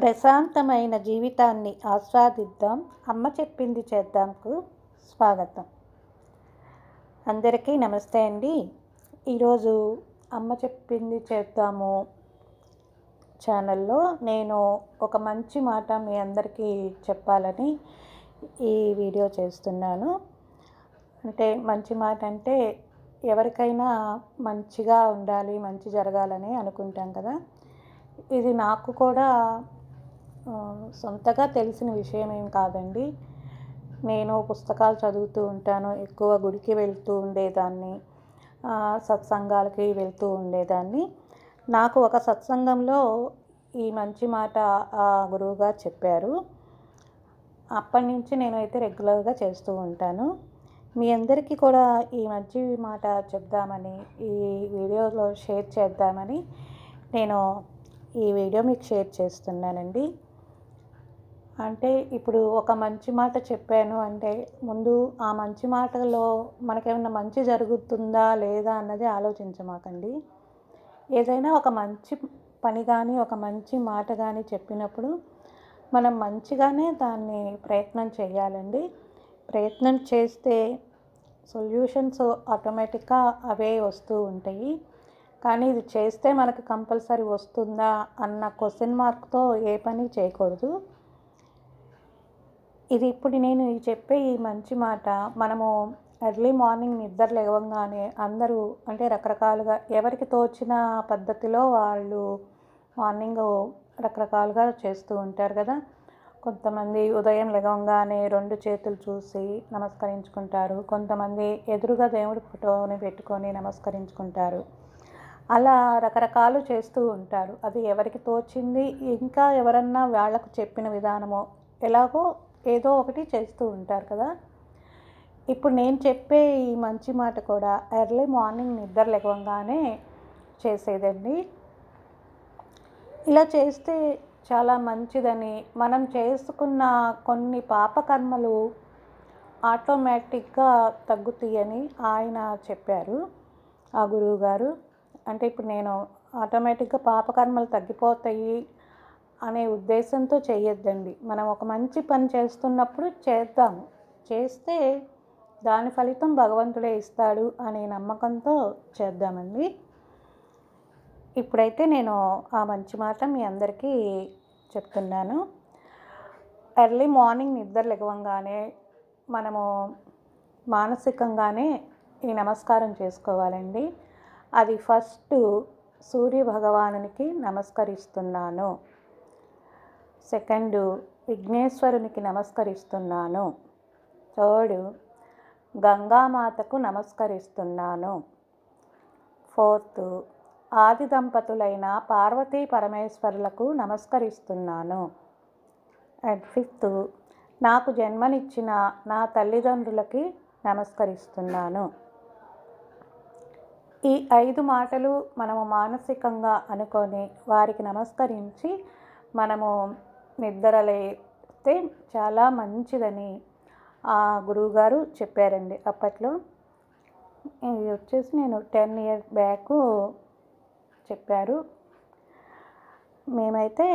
ప్రశాంతమైన జీవితాన్ని ఆస్వాదిద్దాం అమ్మ చెప్పింది చేద్దాంకు స్వాగతం అందరికీ నమస్తే అండి ఈరోజు అమ్మ చెప్పింది చేద్దాము ఛానల్లో నేను ఒక మంచి మాట మీ అందరికీ చెప్పాలని ఈ వీడియో చేస్తున్నాను అంటే మంచి మాట అంటే ఎవరికైనా మంచిగా ఉండాలి మంచి జరగాలని అనుకుంటాం కదా ఇది నాకు కూడా సొంతగా తెలిసిన విషయం ఏం కాదండి నేను పుస్తకాలు చదువుతూ ఉంటాను ఎక్కువ గుడికి వెళ్తూ ఉండేదాన్ని సత్సంగాలకి వెళ్తూ ఉండేదాన్ని నాకు ఒక సత్సంగంలో ఈ మంచి మాట గురువుగారు చెప్పారు అప్పటి నుంచి నేనైతే రెగ్యులర్గా చేస్తూ ఉంటాను మీ అందరికీ కూడా ఈ మంచి మాట చెప్దామని ఈ వీడియోలో షేర్ చేద్దామని నేను ఈ వీడియో మీకు షేర్ చేస్తున్నానండి అంటే ఇప్పుడు ఒక మంచి మాట చెప్పాను అంటే ముందు ఆ మంచి మాటలో మనకేమన్నా మంచి జరుగుతుందా లేదా అన్నది ఆలోచించమాకండి ఏదైనా ఒక మంచి పని కానీ ఒక మంచి మాట కానీ చెప్పినప్పుడు మనం మంచిగానే దాన్ని ప్రయత్నం చేయాలండి ప్రయత్నం చేస్తే సొల్యూషన్స్ ఆటోమేటిక్గా అవే వస్తూ ఉంటాయి కానీ ఇది చేస్తే మనకు కంపల్సరీ వస్తుందా అన్న క్వశ్చన్ మార్క్తో ఏ పని చేయకూడదు ఇది ఇప్పుడు నేను చెప్పే ఈ మంచి మాట మనము ఎర్లీ మార్నింగ్ నిద్ర లేవగానే అందరూ అంటే రకరకాలుగా ఎవరికి తోచిన పద్ధతిలో వాళ్ళు మార్నింగ్ రకరకాలుగా చేస్తూ ఉంటారు కదా కొంతమంది ఉదయం లేవగానే రెండు చేతులు చూసి నమస్కరించుకుంటారు కొంతమంది ఎదురుగా దేవుడి ఫోటోని పెట్టుకొని నమస్కరించుకుంటారు అలా రకరకాలు చేస్తూ ఉంటారు అది ఎవరికి తోచింది ఇంకా ఎవరన్నా వాళ్ళకు చెప్పిన విధానమో ఎలాగో ఏదో ఒకటి చేస్తూ ఉంటారు కదా ఇప్పుడు నేను చెప్పే ఈ మంచి మాట కూడా ఎర్లీ మార్నింగ్ నిద్ర లేవంగానే చేసేదండి ఇలా చేస్తే చాలా మంచిదని మనం చేసుకున్న కొన్ని పాపకర్మలు ఆటోమేటిక్గా తగ్గుతాయని ఆయన చెప్పారు ఆ గురువుగారు అంటే ఇప్పుడు నేను ఆటోమేటిక్గా పాపకర్మలు తగ్గిపోతాయి అనే ఉద్దేశంతో చేయొద్దండి మనం ఒక మంచి పని చేస్తున్నప్పుడు చేద్దాము చేస్తే దాని ఫలితం భగవంతుడే ఇస్తాడు అనే నమ్మకంతో చేద్దామండి ఇప్పుడైతే నేను ఆ మంచి మాట మీ అందరికీ చెప్తున్నాను ఎర్లీ మార్నింగ్ నిద్ర లెగవంగానే మనము మానసికంగానే ఈ నమస్కారం చేసుకోవాలండి అది ఫస్ట్ సూర్య భగవానునికి నమస్కరిస్తున్నాను సెకండ్ విఘ్నేశ్వరునికి నమస్కరిస్తున్నాను థర్డ్ గంగామాతకు నమస్కరిస్తున్నాను ఫోర్త్ ఆది దంపతులైన పార్వతీ పరమేశ్వరులకు నమస్కరిస్తున్నాను అండ్ ఫిఫ్త్ నాకు జన్మనిచ్చిన నా తల్లిదండ్రులకి నమస్కరిస్తున్నాను ఈ ఐదు మాటలు మనము మానసికంగా అనుకొని వారికి నమస్కరించి మనము నిద్రలేస్తే చాలా మంచిదని ఆ గురువుగారు చెప్పారండి అప్పట్లో ఇది వచ్చేసి నేను టెన్ ఇయర్ బ్యాక్ చెప్పారు మేమైతే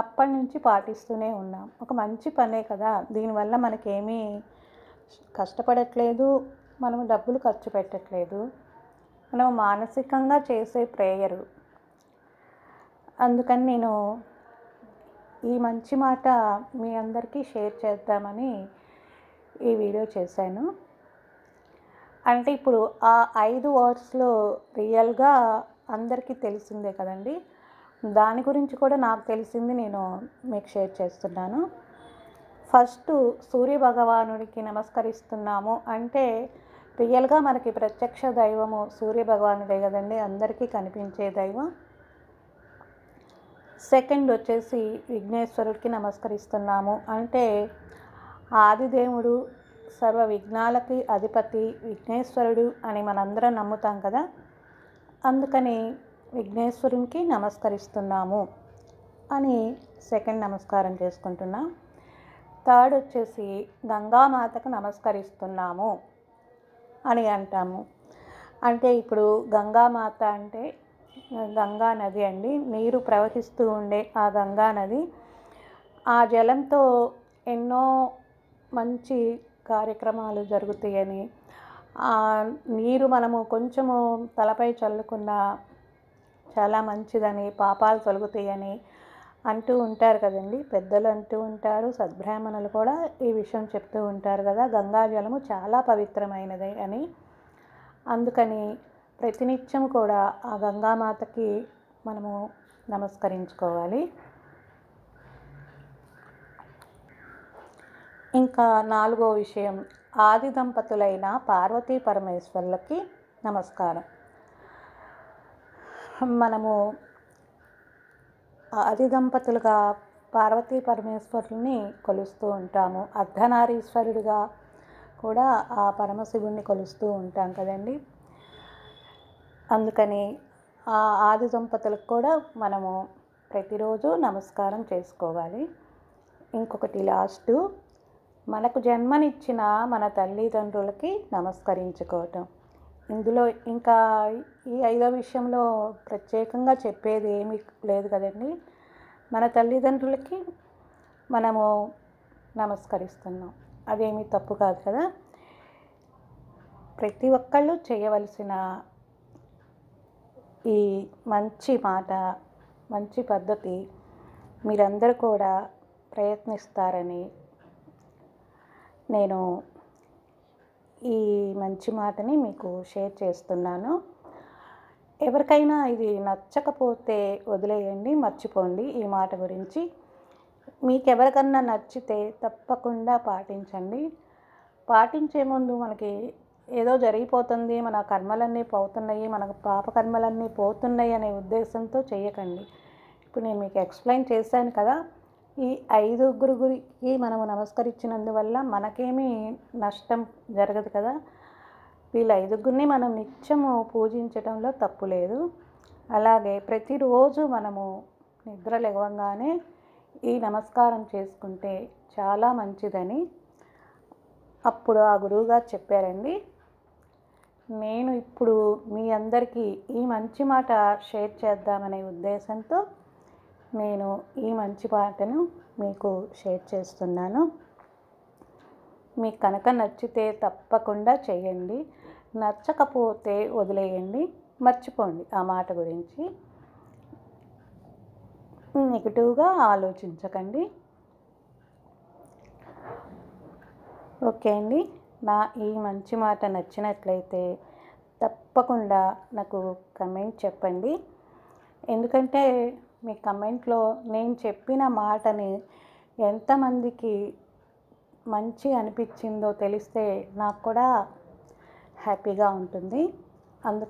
అప్పటి నుంచి పాటిస్తూనే ఉన్నాం ఒక మంచి పనే కదా దీనివల్ల మనకేమీ కష్టపడట్లేదు మనం డబ్బులు ఖర్చు పెట్టట్లేదు మనం మానసికంగా చేసే ప్రేయరు అందుకని నేను ఈ మంచి మాట మీ అందరికీ షేర్ చేద్దామని ఈ వీడియో చేశాను అంటే ఇప్పుడు ఆ ఐదు వర్డ్స్లో రియల్గా అందరికీ తెలిసిందే కదండి దాని గురించి కూడా నాకు తెలిసింది నేను మీకు షేర్ చేస్తున్నాను ఫస్ట్ సూర్య భగవానుడికి నమస్కరిస్తున్నాము అంటే రియల్గా మనకి ప్రత్యక్ష దైవము సూర్య కదండి అందరికీ కనిపించే దైవం సెకండ్ వచ్చేసి విఘ్నేశ్వరుడికి నమస్కరిస్తున్నాము అంటే ఆదిదేవుడు సర్వ విఘ్నాలకి అధిపతి విఘ్నేశ్వరుడు అని మనందరం నమ్ముతాం కదా అందుకని విఘ్నేశ్వరునికి నమస్కరిస్తున్నాము అని సెకండ్ నమస్కారం చేసుకుంటున్నాం థర్డ్ వచ్చేసి గంగామాతకు నమస్కరిస్తున్నాము అని అంటాము అంటే ఇప్పుడు గంగామాత అంటే గంగా నది అండి నీరు ప్రవహిస్తూ ఉండే ఆ గంగా నది ఆ జలంతో ఎన్నో మంచి కార్యక్రమాలు జరుగుతాయని ఆ నీరు మనము కొంచెము తలపై చల్లుకున్న చాలా మంచిదని పాపాలు తొలుగుతాయని అంటూ ఉంటారు కదండి పెద్దలు అంటూ ఉంటారు సద్బ్రాహ్మణులు కూడా ఈ విషయం చెప్తూ ఉంటారు కదా గంగా జలము చాలా పవిత్రమైనది అని అందుకని ప్రతినిత్యం కూడా ఆ గంగామాతకి మనము నమస్కరించుకోవాలి ఇంకా నాలుగో విషయం ఆది దంపతులైన పార్వతీ పరమేశ్వర్లకి నమస్కారం మనము ఆది దంపతులుగా పార్వతీ పరమేశ్వరుని కొలుస్తూ ఉంటాము అర్ధనారీశ్వరుడిగా కూడా ఆ పరమశివుణ్ణి కొలుస్తూ ఉంటాం కదండి అందుకని ఆ ఆది దంపతులకు కూడా మనము ప్రతిరోజు నమస్కారం చేసుకోవాలి ఇంకొకటి లాస్ట్ మనకు జన్మనిచ్చిన మన తల్లిదండ్రులకి నమస్కరించుకోవటం ఇందులో ఇంకా ఈ ఐదో విషయంలో ప్రత్యేకంగా చెప్పేది ఏమీ లేదు కదండి మన తల్లిదండ్రులకి మనము నమస్కరిస్తున్నాం అదేమీ తప్పు కాదు కదా ప్రతి ఒక్కళ్ళు చేయవలసిన ఈ మంచి మాట మంచి పద్ధతి మీరందరూ కూడా ప్రయత్నిస్తారని నేను ఈ మంచి మాటని మీకు షేర్ చేస్తున్నాను ఎవరికైనా ఇది నచ్చకపోతే వదిలేయండి మర్చిపోండి ఈ మాట గురించి మీకు ఎవరికన్నా నచ్చితే తప్పకుండా పాటించండి పాటించే ముందు మనకి ఏదో జరిగిపోతుంది మన కర్మలన్నీ పోతున్నాయి మన పాపకర్మలన్నీ పోతున్నాయి అనే ఉద్దేశంతో చేయకండి ఇప్పుడు నేను మీకు ఎక్స్ప్లెయిన్ చేశాను కదా ఈ ఐదుగురు గురికి మనము నమస్కరించినందువల్ల మనకేమీ నష్టం జరగదు కదా వీళ్ళ ఐదుగురిని మనం నిత్యము పూజించడంలో తప్పు లేదు అలాగే ప్రతిరోజు మనము నిద్ర లేవగానే ఈ నమస్కారం చేసుకుంటే చాలా మంచిదని అప్పుడు ఆ గురువుగారు చెప్పారండి నేను ఇప్పుడు మీ అందరికీ ఈ మంచి మాట షేర్ చేద్దామనే ఉద్దేశంతో నేను ఈ మంచి పాటను మీకు షేర్ చేస్తున్నాను మీకు కనుక నచ్చితే తప్పకుండా చేయండి నచ్చకపోతే వదిలేయండి మర్చిపోండి ఆ మాట గురించి నెగిటివ్గా ఆలోచించకండి ఓకే అండి నా ఈ మంచి మాట నచ్చినట్లయితే తప్పకుండా నాకు కమెంట్ చెప్పండి ఎందుకంటే మీ కమెంట్లో నేను చెప్పిన మాటని ఎంతమందికి మంచి అనిపించిందో తెలిస్తే నాకు కూడా హ్యాపీగా ఉంటుంది అందు